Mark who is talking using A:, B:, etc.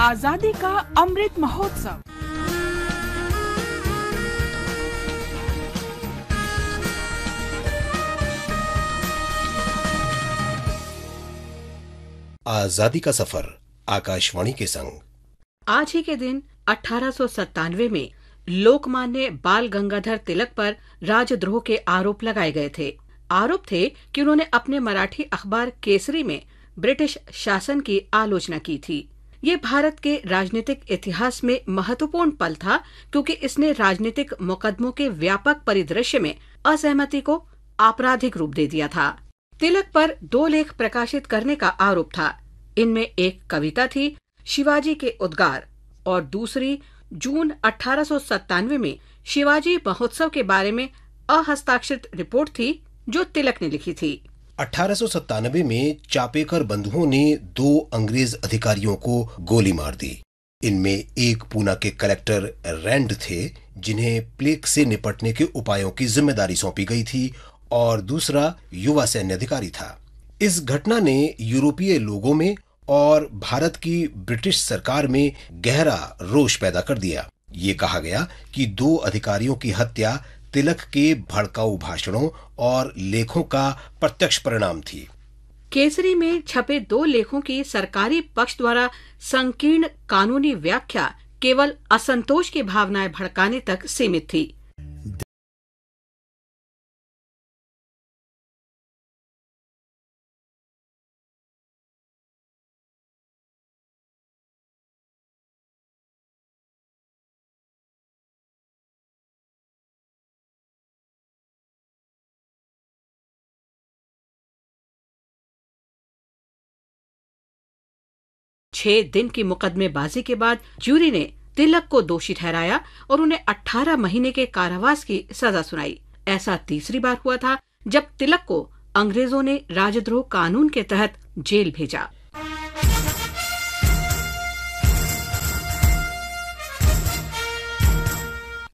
A: आजादी का अमृत महोत्सव
B: आजादी का सफर आकाशवाणी के संग
A: आज ही के दिन अठारह में लोकमान्य बाल गंगाधर तिलक पर राजद्रोह के आरोप लगाए गए थे आरोप थे कि उन्होंने अपने मराठी अखबार केसरी में ब्रिटिश शासन की आलोचना की थी ये भारत के राजनीतिक इतिहास में महत्वपूर्ण पल था क्योंकि इसने राजनीतिक मुकदमों के व्यापक परिदृश्य में असहमति को आपराधिक रूप दे दिया था तिलक पर दो लेख प्रकाशित करने का आरोप था इनमें एक कविता थी शिवाजी के उद्गार और दूसरी जून अठारह में शिवाजी महोत्सव के बारे में अहस्ताक्षरित रिपोर्ट थी जो
B: तिलक ने लिखी थी अठारह में चापेकर बंधुओं ने दो अंग्रेज अधिकारियों को गोली मार दी इनमें एक पूना के कलेक्टर रैंड थे जिन्हें प्लेग से निपटने के उपायों की जिम्मेदारी सौंपी गई थी और दूसरा युवा सैन्य अधिकारी था इस घटना ने यूरोपीय लोगों में और भारत की ब्रिटिश सरकार में गहरा रोष पैदा कर दिया ये कहा गया कि दो अधिकारियों की हत्या तिलक के भड़काऊ भाषणों और लेखों का प्रत्यक्ष परिणाम थी
A: केसरी में छपे दो लेखों की सरकारी पक्ष द्वारा संकीर्ण कानूनी व्याख्या केवल असंतोष की भावनाएं भड़काने तक सीमित थी छह दिन की मुकदमेबाजी के बाद ज्यूरी ने तिलक को दोषी ठहराया और उन्हें 18 महीने के कारावास की सजा सुनाई ऐसा तीसरी बार हुआ था जब तिलक को अंग्रेजों ने राजद्रोह कानून के तहत जेल भेजा